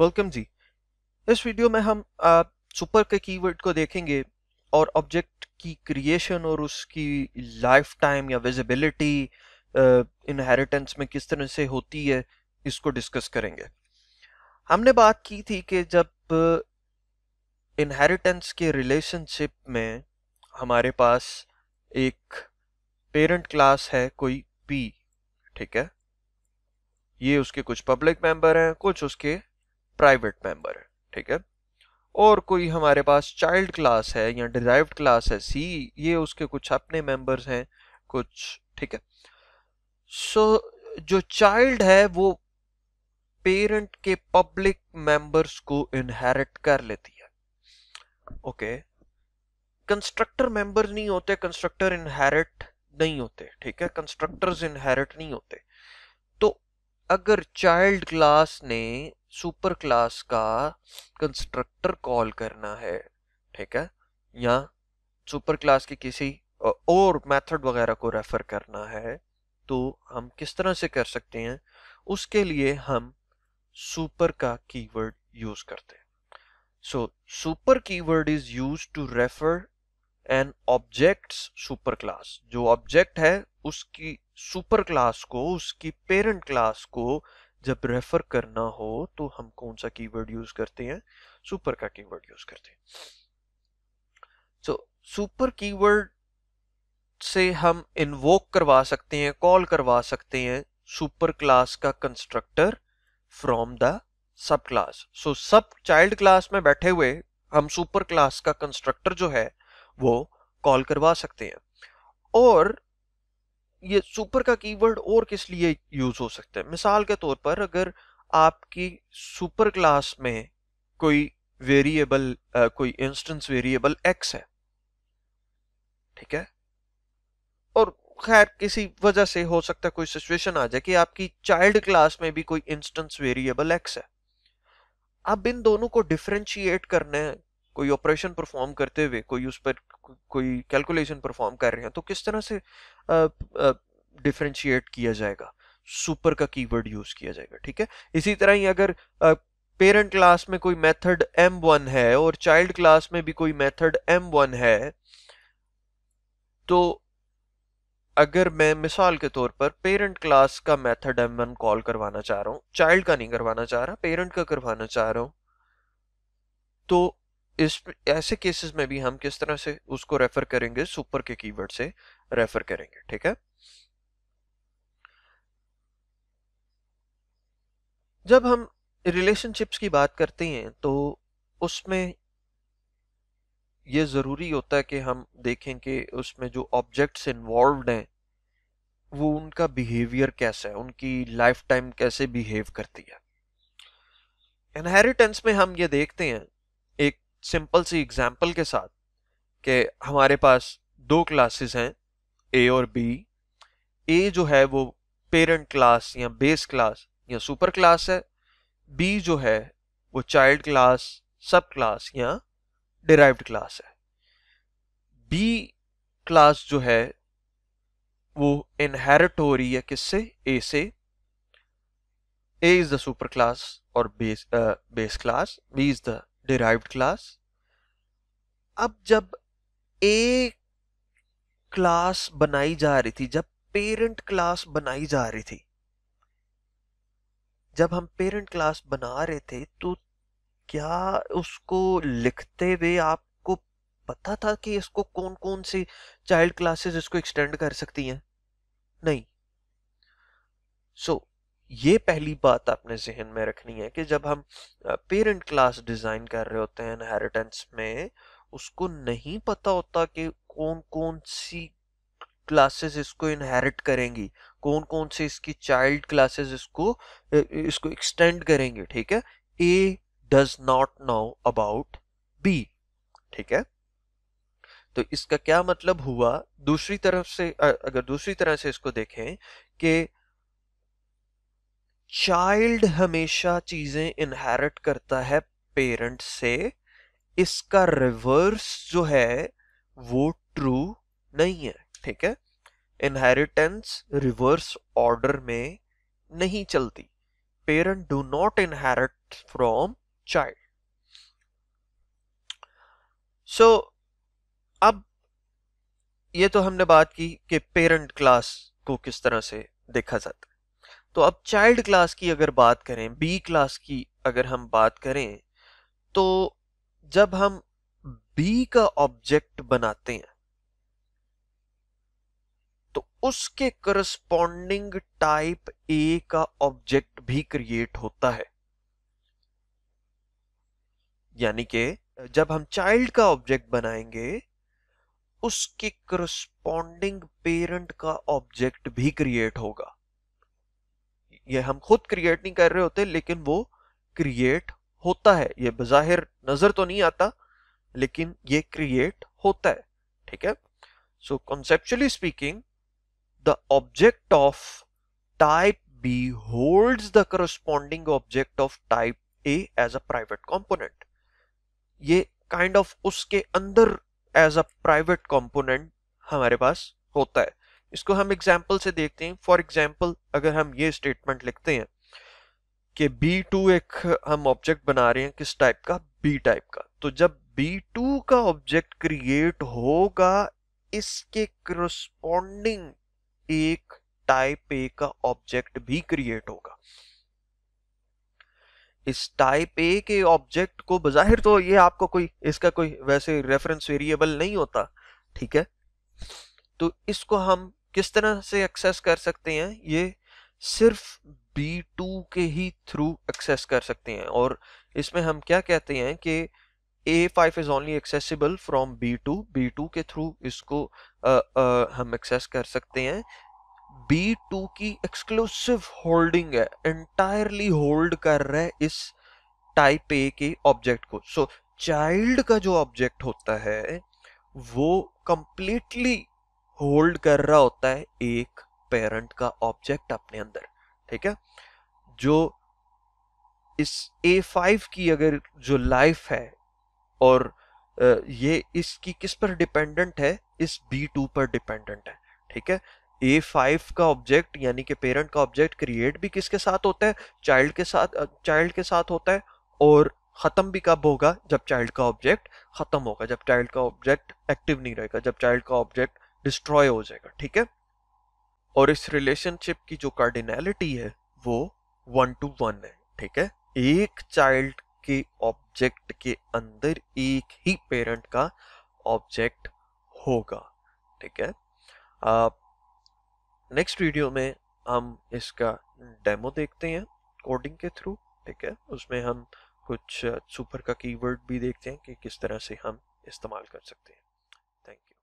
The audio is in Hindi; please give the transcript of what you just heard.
वेलकम जी इस वीडियो में हम सुपर के कीवर्ड को देखेंगे और ऑब्जेक्ट की क्रिएशन और उसकी लाइफ टाइम या विजिबिलिटी इनहेरिटेंस में किस तरह से होती है इसको डिस्कस करेंगे हमने बात की थी कि जब इनहेरिटेंस के रिलेशनशिप में हमारे पास एक पेरेंट क्लास है कोई पी ठीक है ये उसके कुछ पब्लिक मेंबर हैं कुछ उसके प्राइवेट मेंबर है ठीक है और कोई हमारे पास चाइल्ड क्लास है या डिराइव क्लास है सी ये उसके कुछ अपने मेंबर्स हैं कुछ ठीक है सो so, जो चाइल्ड है वो पेरेंट के पब्लिक मेंबर्स को इनहेरिट कर लेती है ओके कंस्ट्रक्टर मेंबर्स नहीं होते कंस्ट्रक्टर इनहेरिट नहीं होते ठीक है कंस्ट्रक्टर्स इनहेरिट नहीं होते अगर चाइल्ड क्लास ने सुपर क्लास का कंस्ट्रक्टर कॉल करना है ठीक है या सुपर क्लास की किसी और मेथड वगैरह को रेफर करना है तो हम किस तरह से कर सकते हैं उसके लिए हम सुपर का कीवर्ड यूज करते हैं so super keyword is use to refer an objects super class जो ऑब्जेक्ट है उसकी सुपर क्लास को उसकी पेरेंट क्लास को जब रेफर करना हो तो हम कौन सा कीवर्ड यूज करते हैं सुपर का कीवर्ड यूज करते हैं सो सुपर कीवर्ड से हम इन्वोक करवा सकते हैं कॉल करवा सकते हैं सुपर क्लास का constructor from the sub class so sub child class में बैठे हुए हम सुपर क्लास का कंस्ट्रक्टर जो है वो कॉल करवा सकते हैं और ये सुपर का कीवर्ड और किस लिए यूज हो सकता है मिसाल के तौर पर अगर आपकी सुपर क्लास में कोई वेरिएबल कोई इंस्टेंस वेरिएबल एक्स है ठीक है और खैर किसी वजह से हो सकता है कोई सिचुएशन आ जाए कि आपकी चाइल्ड क्लास में भी कोई इंस्टेंस वेरिएबल एक्स है अब इन दोनों को डिफ्रेंशिएट करने कोई ऑपरेशन परफॉर्म करते हुए कोई उस पर कोई कैलकुलेशन परफॉर्म कर रहे हैं तो किस तरह से डिफ्रेंशिएट किया जाएगा सुपर का कीवर्ड यूज किया जाएगा ठीक है इसी तरह ही अगर पेरेंट क्लास में कोई मेथड वन है और चाइल्ड क्लास में भी कोई मेथड वन है तो अगर मैं मिसाल के तौर पर पेरेंट क्लास का मेथड वन कॉल करवाना चाह रहा हूँ चाइल्ड का नहीं करवाना चाह रहा पेरेंट का करवाना चाह रहा हूं तो इस ऐसे केसेस में भी हम किस तरह से उसको रेफर करेंगे सुपर के कीवर्ड से रेफर करेंगे ठीक है जब हम रिलेशनशिप्स की बात करते हैं तो उसमें ये ज़रूरी होता है कि हम देखें कि उसमें जो ऑब्जेक्ट्स इन्वॉल्व हैं वो उनका बिहेवियर कैसा है उनकी लाइफ टाइम कैसे बिहेव करती है इनहेरिटेंस में हम ये देखते हैं सिंपल सी एग्जाम्पल के साथ कि हमारे पास दो क्लासेस हैं ए और बी ए जो है वो पेरेंट क्लास या बेस क्लास या सुपर क्लास है बी जो है वो चाइल्ड क्लास सब क्लास या डिराइव्ड क्लास है बी क्लास जो है वो इनहेरिट हो रही है किससे ए से A is the super class और base base class B is the derived class अब जब ए क्लास बनाई जा रही थी जब पेरेंट क्लास बनाई जा रही थी जब हम पेरेंट क्लास बना रहे थे तो क्या उसको लिखते हुए आपको पता था कि इसको कौन कौन सी चाइल्ड क्लासेस इसको एक्सटेंड कर सकती हैं नहीं सो so, ये पहली बात आपने जहन में रखनी है कि जब हम पेरेंट क्लास डिज़ाइन कर रहे होते हैं इनहेरिटेंस में उसको नहीं पता होता कि कौन कौन सी क्लासेस इसको इनहेरिट करेंगी कौन कौन से इसकी चाइल्ड क्लासेस इसको इसको एक्सटेंड करेंगे ठीक है A does not know about B ठीक है तो इसका क्या मतलब हुआ दूसरी तरफ से अगर दूसरी तरह से इसको देखें कि चाइल्ड हमेशा चीजें इनहेरिट करता है पेरेंट से इसका रिवर्स जो है वो ट्रू नहीं है ठीक है इनहेरिटेंस रिवर्स ऑर्डर में नहीं चलती parent do not inherit from child so अब ये तो हमने बात की कि पेरेंट क्लास को किस तरह से देखा जाता है तो अब चाइल्ड क्लास की अगर बात करें बी क्लास की अगर हम बात करें तो जब हम बी का ऑब्जेक्ट बनाते हैं तो उसके करस्पॉन्डिंग टाइप ए का ऑब्जेक्ट भी क्रिएट होता है यानी कि जब हम चाइल्ड का ऑब्जेक्ट बनाएंगे उसके करस्पॉन्डिंग पेरेंट का ऑब्जेक्ट भी क्रिएट होगा ये हम खुद क्रिएट नहीं कर रहे होते लेकिन वो क्रिएट होता है ये बज़ाहिर नज़र तो नहीं आता लेकिन ये क्रिएट होता है ठीक है so conceptually speaking the object of type B holds the corresponding object of type A as a private component ये काइंड kind ऑफ of उसके अंदर एज अ प्राइवेट कॉम्पोनेंट हमारे पास होता है इसको हम एग्जाम्पल से देखते हैं फॉर एग्जाम्पल अगर हम ये स्टेटमेंट लिखते हैं कि B2 एक हम ऑब्जेक्ट बना रहे हैं किस टाइप का B टाइप का तो जब B2 का ऑब्जेक्ट क्रिएट होगा इसके करस्पोंडिंग एक टाइप ए का ऑब्जेक्ट भी क्रिएट होगा इस टाइप ए के ऑब्जेक्ट को बजाहिर तो ये आपको कोई इसका कोई वैसे रेफरेंस वेरिएबल नहीं होता ठीक है तो इसको हम किस तरह से एक्सेस कर सकते हैं ये सिर्फ B2 के ही थ्रू एक्सेस कर सकते हैं और इसमें हम क्या कहते हैं कि A5 is only accessible from B2 B2 के थ्रू इसको आ, आ, हम एक्सेस कर सकते हैं B2 की एक्सक्लूसिव होल्डिंग है एंटायरली होल्ड कर रहे है इस टाइप ए के ऑब्जेक्ट को सो so, चाइल्ड का जो ऑब्जेक्ट होता है वो कंप्लीटली होल्ड कर रहा होता है एक पेरेंट का ऑब्जेक्ट अपने अंदर ठीक है जो इस ए फाइव की अगर जो लाइफ है और ये इसकी किस पर डिपेंडेंट है इस बी टू पर डिपेंडेंट है ठीक है ए फाइव का ऑब्जेक्ट यानी कि पेरेंट का ऑब्जेक्ट क्रिएट भी किसके साथ होता है चाइल्ड के साथ चाइल्ड के साथ होता है और ख़त्म भी कब होगा जब चाइल्ड का ऑब्जेक्ट ख़त्म होगा जब चाइल्ड का ऑब्जेक्ट एक्टिव नहीं रहेगा जब चाइल्ड का ऑब्जेक्ट डिस्ट्रॉय हो जाएगा ठीक है और इस रिलेशनशिप की जो कार्डिनेलिटी है वो वन टू वन है ठीक है एक चाइल्ड के ऑब्जेक्ट के अंदर एक ही पेरेंट का ऑब्जेक्ट होगा ठीक है नेक्स्ट वीडियो में हम इसका डेमो देखते हैं कोडिंग के थ्रू ठीक है उसमें हम कुछ सुपर का कीवर्ड भी देखते हैं कि किस तरह से हम इस्तेमाल कर सकते हैं थैंक यू